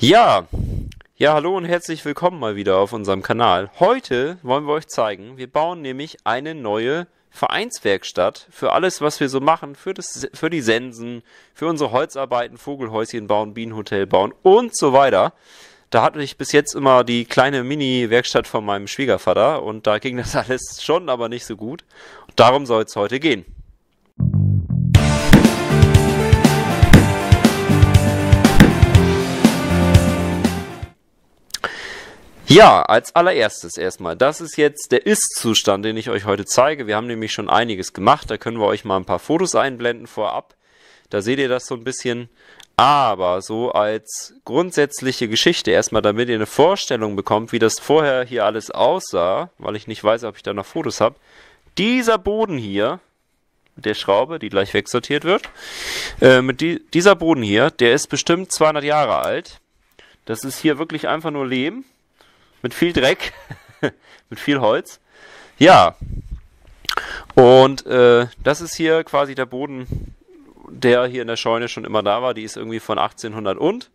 Ja, ja, hallo und herzlich willkommen mal wieder auf unserem Kanal. Heute wollen wir euch zeigen, wir bauen nämlich eine neue Vereinswerkstatt für alles, was wir so machen, für, das, für die Sensen, für unsere Holzarbeiten, Vogelhäuschen bauen, Bienenhotel bauen und so weiter. Da hatte ich bis jetzt immer die kleine Mini-Werkstatt von meinem Schwiegervater und da ging das alles schon, aber nicht so gut. darum soll es heute gehen. Ja, als allererstes erstmal. Das ist jetzt der Ist-Zustand, den ich euch heute zeige. Wir haben nämlich schon einiges gemacht. Da können wir euch mal ein paar Fotos einblenden vorab. Da seht ihr das so ein bisschen. Aber so als grundsätzliche Geschichte erstmal, damit ihr eine Vorstellung bekommt, wie das vorher hier alles aussah, weil ich nicht weiß, ob ich da noch Fotos habe. Dieser Boden hier, der Schraube, die gleich wegsortiert wird, äh, mit die, dieser Boden hier, der ist bestimmt 200 Jahre alt. Das ist hier wirklich einfach nur Lehm mit viel Dreck, mit viel Holz. Ja. Und äh, das ist hier quasi der Boden, der hier in der Scheune schon immer da war. Die ist irgendwie von 1800 und.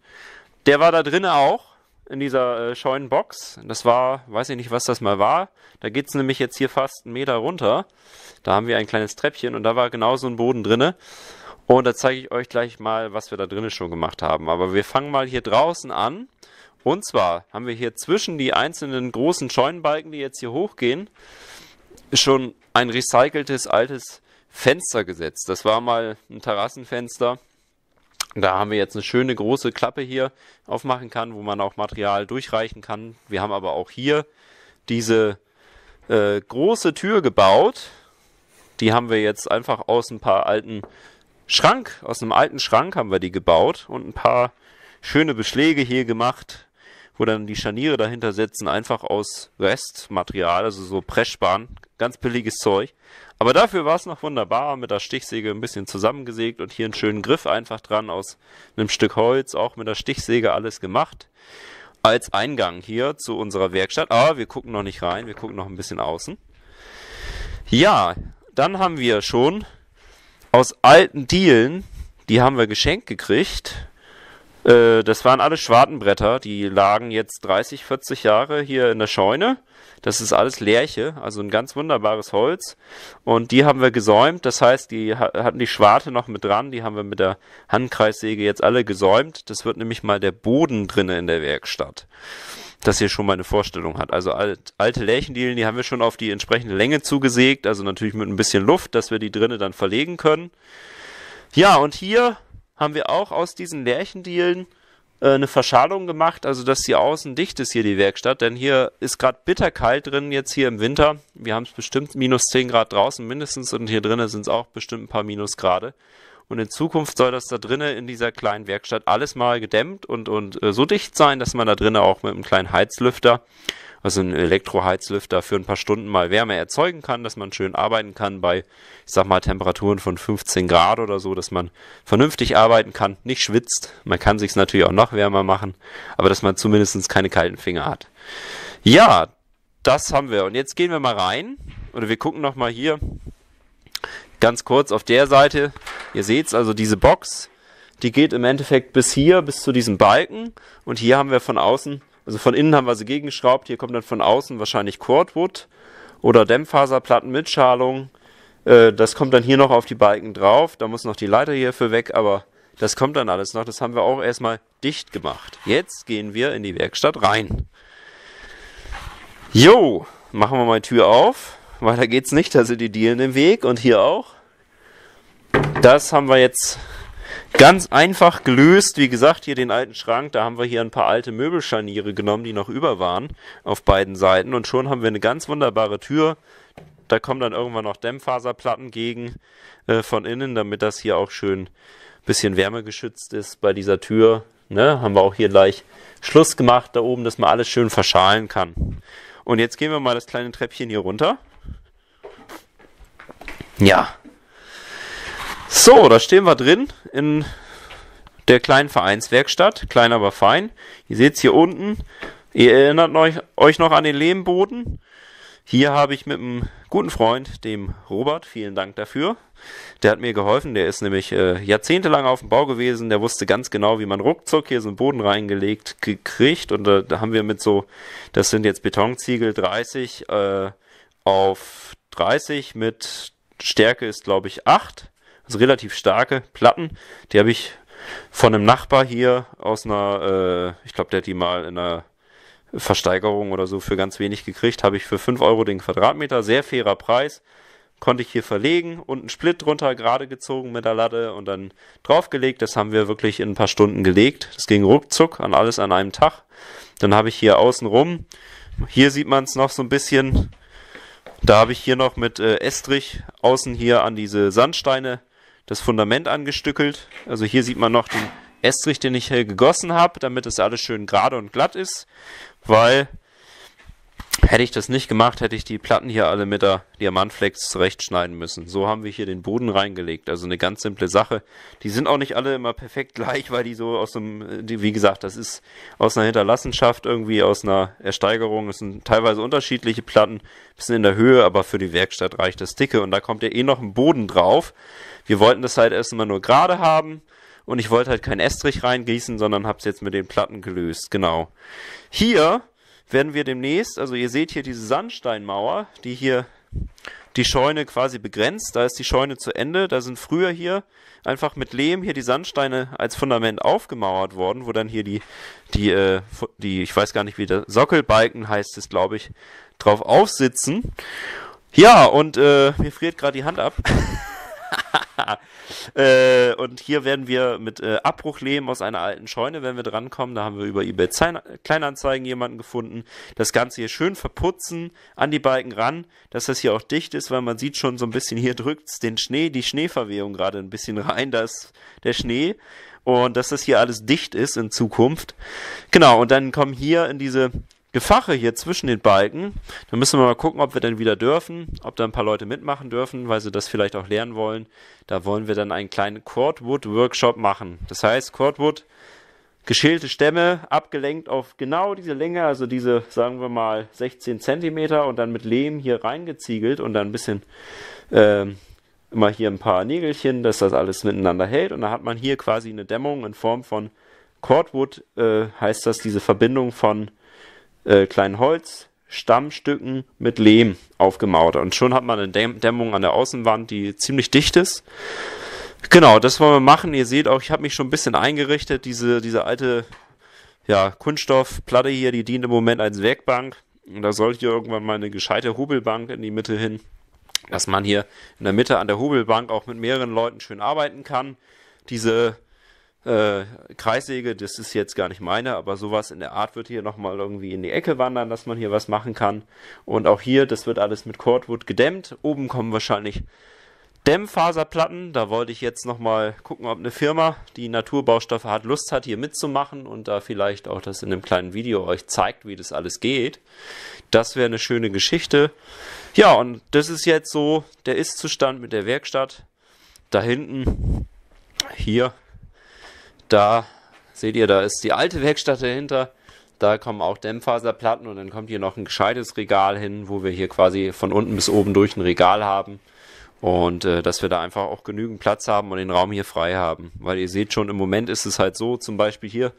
Der war da drin auch, in dieser äh, Scheunenbox. Das war, weiß ich nicht, was das mal war. Da geht es nämlich jetzt hier fast einen Meter runter. Da haben wir ein kleines Treppchen und da war genau so ein Boden drinne. Und da zeige ich euch gleich mal, was wir da drinnen schon gemacht haben. Aber wir fangen mal hier draußen an. Und zwar haben wir hier zwischen die einzelnen großen Scheunenbalken, die jetzt hier hochgehen, schon ein recyceltes altes Fenster gesetzt. Das war mal ein Terrassenfenster. Da haben wir jetzt eine schöne große Klappe hier aufmachen kann, wo man auch Material durchreichen kann. Wir haben aber auch hier diese äh, große Tür gebaut. Die haben wir jetzt einfach aus ein paar alten Schrank, aus einem alten Schrank haben wir die gebaut und ein paar schöne Beschläge hier gemacht wo dann die Scharniere dahinter sitzen, einfach aus Restmaterial, also so Pressspan, ganz billiges Zeug. Aber dafür war es noch wunderbar, mit der Stichsäge ein bisschen zusammengesägt und hier einen schönen Griff einfach dran aus einem Stück Holz, auch mit der Stichsäge alles gemacht. Als Eingang hier zu unserer Werkstatt. Aber ah, wir gucken noch nicht rein, wir gucken noch ein bisschen außen. Ja, dann haben wir schon aus alten Dielen, die haben wir geschenkt gekriegt. Äh, das waren alle Schwartenbretter, die lagen jetzt 30, 40 Jahre hier in der Scheune. Das ist alles Lärche, also ein ganz wunderbares Holz. Und die haben wir gesäumt, das heißt, die hatten die Schwarte noch mit dran, die haben wir mit der Handkreissäge jetzt alle gesäumt. Das wird nämlich mal der Boden drinne in der Werkstatt dass ihr schon mal eine Vorstellung hat. Also alt, alte Lärchendielen, die haben wir schon auf die entsprechende Länge zugesägt, also natürlich mit ein bisschen Luft, dass wir die drinnen dann verlegen können. Ja, und hier haben wir auch aus diesen Lärchendielen äh, eine Verschalung gemacht, also dass die außen dicht ist hier die Werkstatt, denn hier ist gerade bitterkalt drin jetzt hier im Winter. Wir haben es bestimmt minus 10 Grad draußen mindestens und hier drinnen sind es auch bestimmt ein paar Minusgrade. Und in Zukunft soll das da drinnen in dieser kleinen Werkstatt alles mal gedämmt und, und äh, so dicht sein, dass man da drinnen auch mit einem kleinen Heizlüfter, also einem Elektroheizlüfter, für ein paar Stunden mal Wärme erzeugen kann, dass man schön arbeiten kann bei, ich sag mal, Temperaturen von 15 Grad oder so, dass man vernünftig arbeiten kann, nicht schwitzt. Man kann sich natürlich auch noch wärmer machen, aber dass man zumindest keine kalten Finger hat. Ja, das haben wir. Und jetzt gehen wir mal rein oder wir gucken nochmal hier ganz kurz auf der Seite Ihr seht es also diese Box, die geht im Endeffekt bis hier, bis zu diesem Balken. Und hier haben wir von außen, also von innen haben wir sie gegengeschraubt. Hier kommt dann von außen wahrscheinlich Cordwood oder Dämmfaserplatten mit Schalung. Äh, das kommt dann hier noch auf die Balken drauf. Da muss noch die Leiter hierfür weg, aber das kommt dann alles noch. Das haben wir auch erstmal dicht gemacht. Jetzt gehen wir in die Werkstatt rein. Jo, machen wir mal die Tür auf. Weiter geht's nicht, da sind die Dielen im Weg und hier auch das haben wir jetzt ganz einfach gelöst. Wie gesagt, hier den alten Schrank, da haben wir hier ein paar alte Möbelscharniere genommen, die noch über waren auf beiden Seiten. Und schon haben wir eine ganz wunderbare Tür. Da kommen dann irgendwann noch Dämmfaserplatten gegen äh, von innen, damit das hier auch schön ein bisschen wärmegeschützt ist bei dieser Tür. Ne? Haben wir auch hier gleich Schluss gemacht da oben, dass man alles schön verschalen kann. Und jetzt gehen wir mal das kleine Treppchen hier runter. Ja, so, da stehen wir drin in der kleinen Vereinswerkstatt, klein aber fein. Ihr seht es hier unten. Ihr erinnert euch, euch noch an den Lehmboden. Hier habe ich mit einem guten Freund, dem Robert, vielen Dank dafür. Der hat mir geholfen, der ist nämlich äh, jahrzehntelang auf dem Bau gewesen, der wusste ganz genau, wie man ruckzuck hier so einen Boden reingelegt gekriegt und äh, da haben wir mit so, das sind jetzt Betonziegel 30 äh, auf 30 mit Stärke ist glaube ich 8 also relativ starke Platten. Die habe ich von einem Nachbar hier aus einer, äh, ich glaube, der hat die mal in einer Versteigerung oder so für ganz wenig gekriegt. Habe ich für 5 Euro den Quadratmeter, sehr fairer Preis. Konnte ich hier verlegen und einen Split drunter gerade gezogen mit der Latte und dann draufgelegt. Das haben wir wirklich in ein paar Stunden gelegt. Das ging ruckzuck an alles an einem Tag. Dann habe ich hier außen rum, hier sieht man es noch so ein bisschen, da habe ich hier noch mit äh, Estrich außen hier an diese Sandsteine das Fundament angestückelt. Also hier sieht man noch den Estrich, den ich hier gegossen habe, damit das alles schön gerade und glatt ist, weil Hätte ich das nicht gemacht, hätte ich die Platten hier alle mit der Diamantflex zurechtschneiden müssen. So haben wir hier den Boden reingelegt. Also eine ganz simple Sache. Die sind auch nicht alle immer perfekt gleich, weil die so aus dem, die, wie gesagt, das ist aus einer Hinterlassenschaft irgendwie, aus einer Ersteigerung. Es sind teilweise unterschiedliche Platten, bisschen in der Höhe, aber für die Werkstatt reicht das dicke. Und da kommt ja eh noch ein Boden drauf. Wir wollten das halt erstmal nur gerade haben. Und ich wollte halt keinen Estrich reingießen, sondern habe es jetzt mit den Platten gelöst. Genau. Hier werden wir demnächst, also ihr seht hier diese Sandsteinmauer, die hier die Scheune quasi begrenzt. Da ist die Scheune zu Ende. Da sind früher hier einfach mit Lehm hier die Sandsteine als Fundament aufgemauert worden, wo dann hier die, die, äh, die ich weiß gar nicht wie der Sockelbalken heißt es, glaube ich, drauf aufsitzen. Ja, und äh, mir friert gerade die Hand ab. Äh, und hier werden wir mit äh, Abbruchlehm aus einer alten Scheune, wenn wir drankommen, da haben wir über eBay Kleinanzeigen jemanden gefunden. Das Ganze hier schön verputzen, an die Balken ran, dass das hier auch dicht ist, weil man sieht schon so ein bisschen, hier drückt's den Schnee, die Schneeverwehung gerade ein bisschen rein, da ist der Schnee. Und dass das hier alles dicht ist in Zukunft. Genau, und dann kommen hier in diese Gefache hier zwischen den Balken. Da müssen wir mal gucken, ob wir dann wieder dürfen, ob da ein paar Leute mitmachen dürfen, weil sie das vielleicht auch lernen wollen. Da wollen wir dann einen kleinen Cordwood-Workshop machen. Das heißt, Cordwood, geschälte Stämme, abgelenkt auf genau diese Länge, also diese, sagen wir mal, 16 cm und dann mit Lehm hier reingeziegelt und dann ein bisschen äh, immer hier ein paar Nägelchen, dass das alles miteinander hält. Und da hat man hier quasi eine Dämmung in Form von Cordwood, äh, heißt das, diese Verbindung von äh, kleinen Holz, mit Lehm aufgemauert. Und schon hat man eine Dämmung an der Außenwand, die ziemlich dicht ist. Genau, das wollen wir machen. Ihr seht auch, ich habe mich schon ein bisschen eingerichtet. Diese, diese alte ja, Kunststoffplatte hier, die dient im Moment als Werkbank. Und da sollte hier irgendwann mal eine gescheite Hubelbank in die Mitte hin, dass man hier in der Mitte an der Hubelbank auch mit mehreren Leuten schön arbeiten kann. Diese äh, Kreissäge, das ist jetzt gar nicht meine, aber sowas in der Art wird hier nochmal irgendwie in die Ecke wandern, dass man hier was machen kann. Und auch hier, das wird alles mit Cordwood gedämmt. Oben kommen wahrscheinlich Dämmfaserplatten. Da wollte ich jetzt nochmal gucken, ob eine Firma, die Naturbaustoffe hat, Lust hat, hier mitzumachen und da vielleicht auch das in einem kleinen Video euch zeigt, wie das alles geht. Das wäre eine schöne Geschichte. Ja, und das ist jetzt so der Ist-Zustand mit der Werkstatt. Da hinten, hier da seht ihr, da ist die alte Werkstatt dahinter. Da kommen auch Dämmfaserplatten und dann kommt hier noch ein gescheites Regal hin, wo wir hier quasi von unten bis oben durch ein Regal haben. Und äh, dass wir da einfach auch genügend Platz haben und den Raum hier frei haben. Weil ihr seht schon, im Moment ist es halt so, zum Beispiel hier,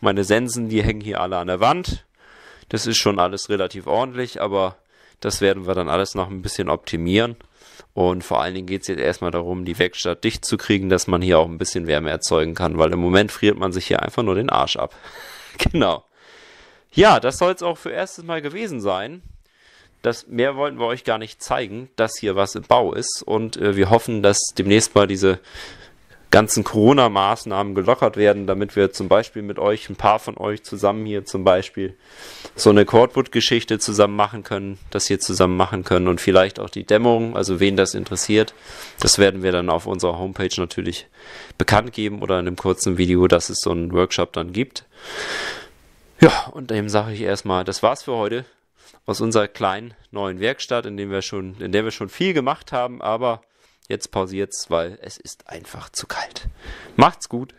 meine Sensen, die hängen hier alle an der Wand. Das ist schon alles relativ ordentlich, aber das werden wir dann alles noch ein bisschen optimieren. Und vor allen Dingen geht es jetzt erstmal darum, die Werkstatt dicht zu kriegen, dass man hier auch ein bisschen Wärme erzeugen kann, weil im Moment friert man sich hier einfach nur den Arsch ab. genau. Ja, das soll es auch für erstes Mal gewesen sein. Das mehr wollten wir euch gar nicht zeigen, dass hier was im Bau ist. Und äh, wir hoffen, dass demnächst mal diese ganzen Corona-Maßnahmen gelockert werden, damit wir zum Beispiel mit euch, ein paar von euch zusammen hier zum Beispiel, so eine Cordwood-Geschichte zusammen machen können, das hier zusammen machen können und vielleicht auch die Dämmung, also wen das interessiert, das werden wir dann auf unserer Homepage natürlich bekannt geben oder in einem kurzen Video, dass es so einen Workshop dann gibt. Ja, und dem sage ich erstmal, das war's für heute aus unserer kleinen neuen Werkstatt, in, dem wir schon, in der wir schon viel gemacht haben, aber Jetzt pausiert's, weil es ist einfach zu kalt. Macht's gut.